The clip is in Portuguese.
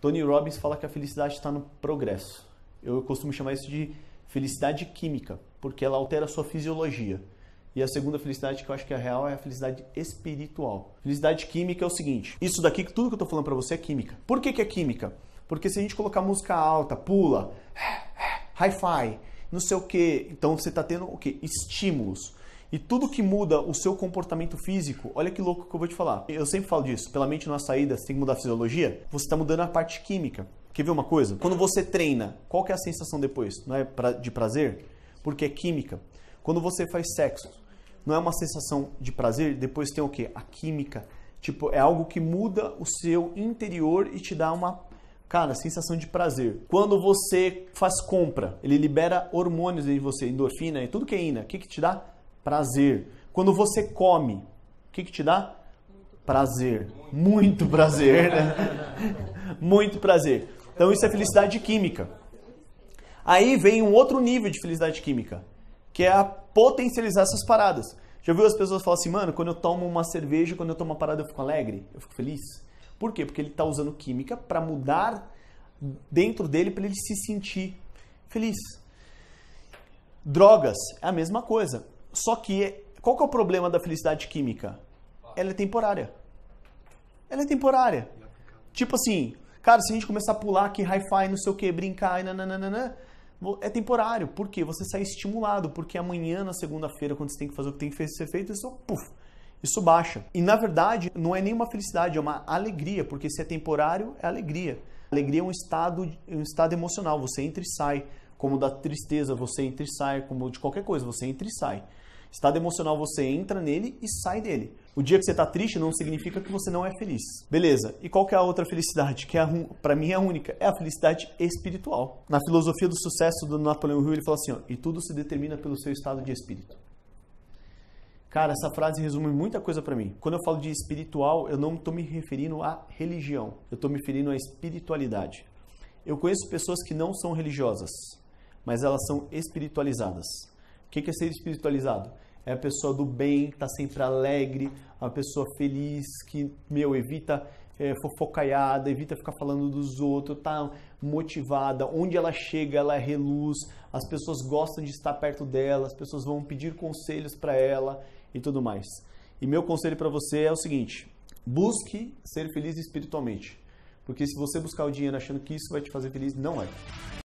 Tony Robbins fala que a felicidade está no progresso. Eu costumo chamar isso de felicidade química, porque ela altera a sua fisiologia. E a segunda felicidade que eu acho que é real é a felicidade espiritual. Felicidade química é o seguinte: isso daqui, tudo que eu estou falando para você é química. Por que, que é química? Porque se a gente colocar música alta, pula, hi-fi, não sei o que, então você está tendo o que? Estímulos. E tudo que muda o seu comportamento físico, olha que louco que eu vou te falar. Eu sempre falo disso, pela mente não há saída, você tem que mudar a fisiologia, você está mudando a parte química. Quer ver uma coisa? Quando você treina, qual que é a sensação depois? Não é pra, de prazer? Porque é química. Quando você faz sexo, não é uma sensação de prazer? Depois tem o quê? A química. Tipo, é algo que muda o seu interior e te dá uma Cara, sensação de prazer. Quando você faz compra, ele libera hormônios em você, endorfina e tudo que é ina. O que, que te dá? prazer. Quando você come, o que, que te dá? Prazer. Muito prazer, né? Muito prazer. Então isso é felicidade química. Aí vem um outro nível de felicidade química, que é a potencializar essas paradas. Já viu as pessoas falarem assim, mano, quando eu tomo uma cerveja, quando eu tomo uma parada, eu fico alegre, eu fico feliz. Por quê? Porque ele está usando química para mudar dentro dele para ele se sentir feliz. Drogas é a mesma coisa. Só que qual que é o problema da felicidade química? Ela é temporária. Ela é temporária. Tipo assim, cara, se a gente começar a pular aqui, hi-fi, não sei o que, brincar, nananana, é temporário. Por quê? Você sai estimulado, porque amanhã, na segunda-feira, quando você tem que fazer o que tem que ser feito, isso, puf, isso baixa. E na verdade, não é nenhuma felicidade, é uma alegria, porque se é temporário, é alegria. Alegria é um estado, é um estado emocional, você entra e sai. Como da tristeza, você entra e sai. Como de qualquer coisa, você entra e sai. Estado emocional você entra nele e sai dele. O dia que você está triste não significa que você não é feliz. Beleza. E qual que é a outra felicidade? Que é para mim é a única. É a felicidade espiritual. Na filosofia do sucesso do Napoleão Hill, ele fala assim: ó, e tudo se determina pelo seu estado de espírito. Cara, essa frase resume muita coisa para mim. Quando eu falo de espiritual, eu não estou me referindo à religião. Eu estou me referindo à espiritualidade. Eu conheço pessoas que não são religiosas, mas elas são espiritualizadas. O que é ser espiritualizado? é a pessoa do bem, está sempre alegre, é a pessoa feliz, que, meu, evita é, fofocaiada, evita ficar falando dos outros, tá motivada, onde ela chega, ela é reluz, as pessoas gostam de estar perto dela, as pessoas vão pedir conselhos para ela e tudo mais. E meu conselho para você é o seguinte: busque ser feliz espiritualmente. Porque se você buscar o dinheiro achando que isso vai te fazer feliz, não é.